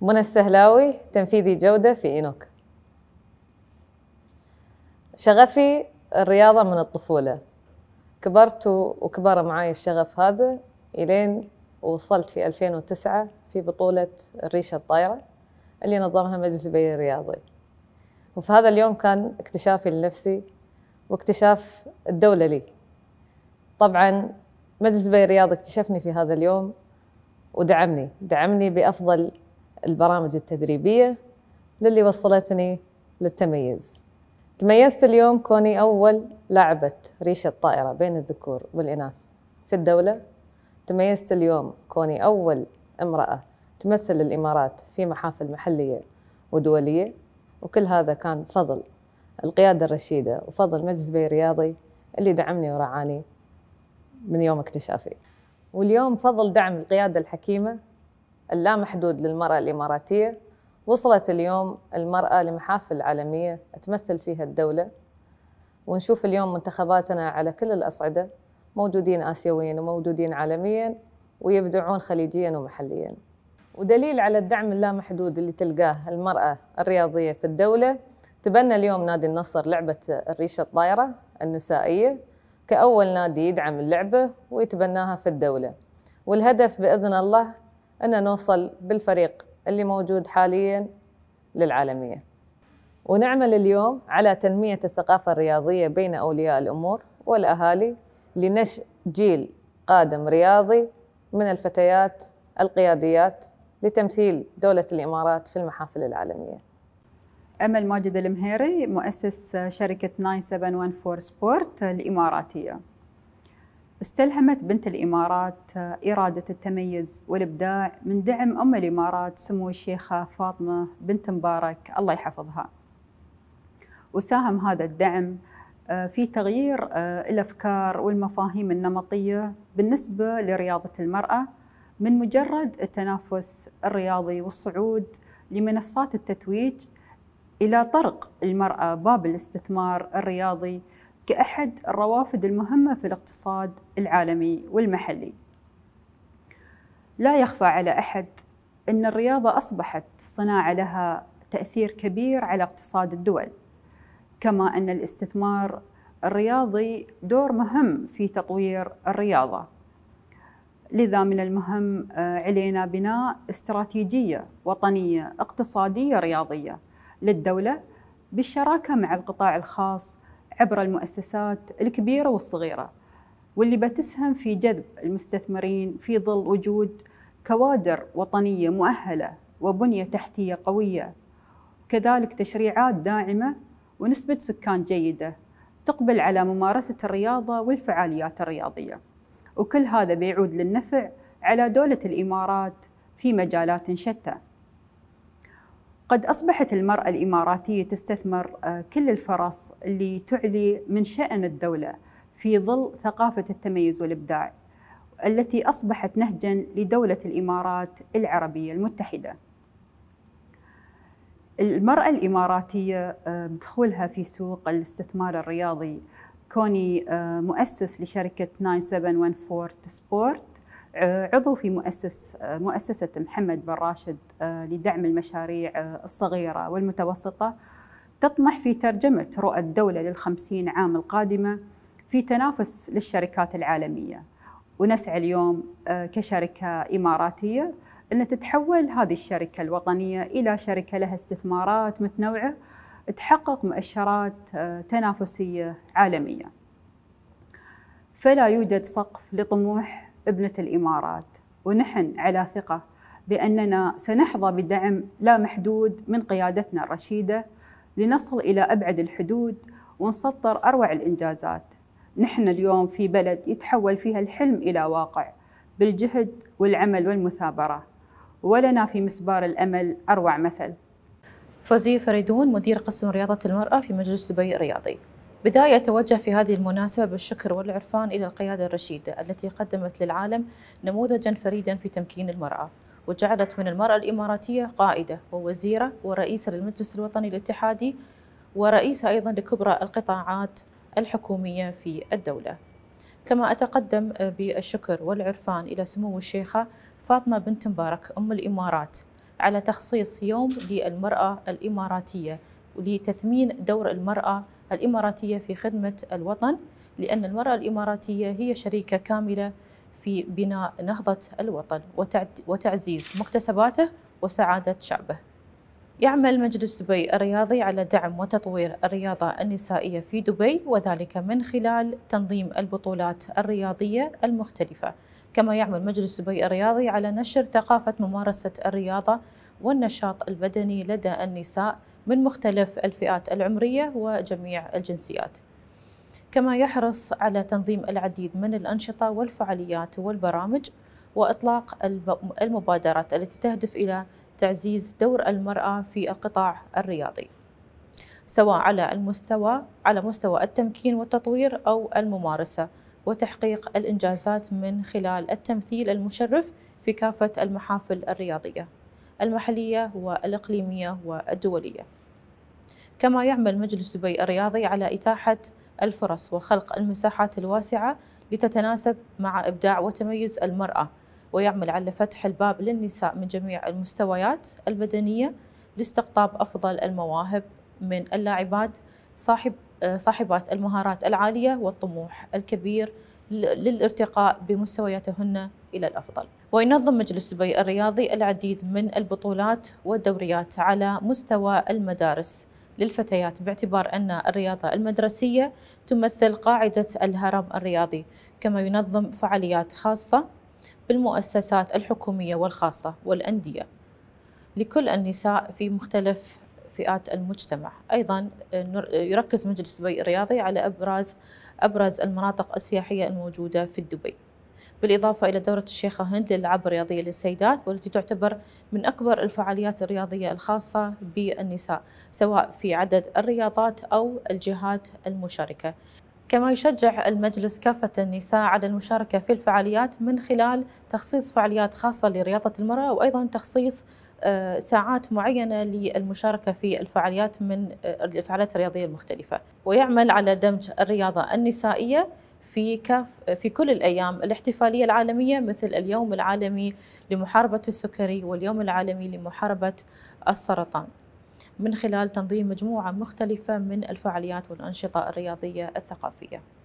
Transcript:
منى السهلاوي تنفيذي جودة في إينوك شغفي الرياضة من الطفولة كبرت وكبر معي الشغف هذا إلين وصلت في 2009 في بطولة الريشة الطايرة اللي نظمها مجلس البي الرياضي وفي هذا اليوم كان اكتشافي لنفسي واكتشاف الدولة لي طبعا مجلس البي الرياضي اكتشفني في هذا اليوم ودعمني دعمني بأفضل البرامج التدريبية للي وصلتني للتميز تميزت اليوم كوني أول لاعبة ريشة طائرة بين الذكور والإناث في الدولة تميزت اليوم كوني أول امرأة تمثل الإمارات في محافل محلية ودولية وكل هذا كان فضل القيادة الرشيدة وفضل مجلس بي رياضي اللي دعمني ورعاني من يوم اكتشافي واليوم فضل دعم القيادة الحكيمة اللامحدود للمرأة الإماراتية وصلت اليوم المرأة لمحافل عالمية تمثل فيها الدولة ونشوف اليوم منتخباتنا على كل الأصعدة موجودين آسيويا وموجودين عالميا ويبدعون خليجيا ومحليا ودليل على الدعم اللامحدود اللي تلقاه المرأة الرياضية في الدولة تبنى اليوم نادي النصر لعبة الريشة الطايرة النسائية كأول نادي يدعم اللعبة ويتبناها في الدولة والهدف بإذن الله أن نوصل بالفريق اللي موجود حاليا للعالمية ونعمل اليوم على تنمية الثقافة الرياضية بين أولياء الأمور والأهالي لنشء جيل قادم رياضي من الفتيات القياديات لتمثيل دولة الإمارات في المحافل العالمية أمل ماجد المهيري مؤسس شركة 9714 سبورت الإماراتية استلهمت بنت الإمارات آه، إرادة التميز والإبداع من دعم أم الإمارات سمو الشيخة فاطمة بنت مبارك الله يحفظها وساهم هذا الدعم آه، في تغيير آه، الأفكار والمفاهيم النمطية بالنسبة لرياضة المرأة من مجرد التنافس الرياضي والصعود لمنصات التتويج إلى طرق المرأة باب الاستثمار الرياضي كأحد الروافد المهمة في الاقتصاد العالمي والمحلي. لا يخفى على أحد أن الرياضة أصبحت صناعة لها تأثير كبير على اقتصاد الدول، كما أن الاستثمار الرياضي دور مهم في تطوير الرياضة. لذا من المهم آه، علينا بناء استراتيجية وطنية اقتصادية رياضية للدولة بالشراكة مع القطاع الخاص عبر المؤسسات الكبيرة والصغيرة واللي بتسهم في جذب المستثمرين في ظل وجود كوادر وطنية مؤهلة وبنية تحتية قوية كذلك تشريعات داعمة ونسبة سكان جيدة تقبل على ممارسة الرياضة والفعاليات الرياضية وكل هذا بيعود للنفع على دولة الإمارات في مجالات شتى قد أصبحت المرأة الإماراتية تستثمر آه، كل الفرص اللي تعلي من شأن الدولة في ظل ثقافة التميز والإبداع التي أصبحت نهجا لدولة الإمارات العربية المتحدة المرأة الإماراتية آه، بدخولها في سوق الاستثمار الرياضي كوني آه، مؤسس لشركة 9714 سبورت آه، عضو في مؤسس آه، مؤسسة محمد بن راشد آه، لدعم المشاريع الصغيرة والمتوسطة تطمح في ترجمة رؤى الدولة للخمسين عام القادمة في تنافس للشركات العالمية ونسعى اليوم كشركة إماراتية أن تتحول هذه الشركة الوطنية إلى شركة لها استثمارات متنوعة تحقق مؤشرات تنافسية عالمية فلا يوجد سقف لطموح ابنة الإمارات ونحن على ثقة بأننا سنحظى بدعم لا محدود من قيادتنا الرشيدة لنصل إلى أبعد الحدود ونسطر أروع الإنجازات نحن اليوم في بلد يتحول فيها الحلم إلى واقع بالجهد والعمل والمثابرة ولنا في مسبار الأمل أروع مثل فوزية فريدون مدير قسم رياضة المرأة في مجلس دبي الرياضي بداية أتوجه في هذه المناسبة بالشكر والعرفان إلى القيادة الرشيدة التي قدمت للعالم نموذجا فريدا في تمكين المرأة وجعلت من المرأة الإماراتية قائدة ووزيرة ورئيسة للمجلس الوطني الاتحادي ورئيسة أيضا لكبرى القطاعات الحكومية في الدولة كما أتقدم بالشكر والعرفان إلى سمو الشيخة فاطمة بنت مبارك أم الإمارات على تخصيص يوم للمرأة الإماراتية لتثمين دور المرأة الإماراتية في خدمة الوطن لأن المرأة الإماراتية هي شريكة كاملة في بناء نهضة الوطن وتعزيز مكتسباته وسعادة شعبه يعمل مجلس دبي الرياضي على دعم وتطوير الرياضة النسائية في دبي وذلك من خلال تنظيم البطولات الرياضية المختلفة كما يعمل مجلس دبي الرياضي على نشر ثقافة ممارسة الرياضة والنشاط البدني لدى النساء من مختلف الفئات العمرية وجميع الجنسيات كما يحرص على تنظيم العديد من الأنشطة والفعاليات والبرامج وإطلاق المبادرات التي تهدف إلى تعزيز دور المرأة في القطاع الرياضي سواء على المستوى على مستوى التمكين والتطوير أو الممارسة وتحقيق الإنجازات من خلال التمثيل المشرف في كافة المحافل الرياضية المحلية والإقليمية والدولية كما يعمل مجلس دبي الرياضي على إتاحة الفرص وخلق المساحات الواسعة لتتناسب مع إبداع وتميز المرأة ويعمل على فتح الباب للنساء من جميع المستويات البدنية لاستقطاب أفضل المواهب من اللاعبات صاحب صاحبات المهارات العالية والطموح الكبير للارتقاء بمستوياتهن إلى الأفضل وينظم مجلس دبي الرياضي العديد من البطولات والدوريات على مستوى المدارس للفتيات باعتبار أن الرياضة المدرسية تمثل قاعدة الهرم الرياضي كما ينظم فعاليات خاصة بالمؤسسات الحكومية والخاصة والأندية لكل النساء في مختلف فئات المجتمع أيضا يركز مجلس دبي الرياضي على أبراز أبرز المناطق السياحية الموجودة في دبي بالإضافة إلى دورة الشيخة هند للألعاب الرياضية للسيدات والتي تعتبر من أكبر الفعاليات الرياضية الخاصة بالنساء سواء في عدد الرياضات أو الجهات المشاركة كما يشجع المجلس كافة النساء على المشاركة في الفعاليات من خلال تخصيص فعاليات خاصة لرياضة المرأة وأيضا تخصيص آه، ساعات معينة للمشاركة في الفعاليات من آه، الفعاليات الرياضية المختلفة ويعمل على دمج الرياضة النسائية في كاف في كل الايام الاحتفاليه العالميه مثل اليوم العالمي لمحاربه السكري واليوم العالمي لمحاربه السرطان من خلال تنظيم مجموعه مختلفه من الفعاليات والانشطه الرياضيه الثقافيه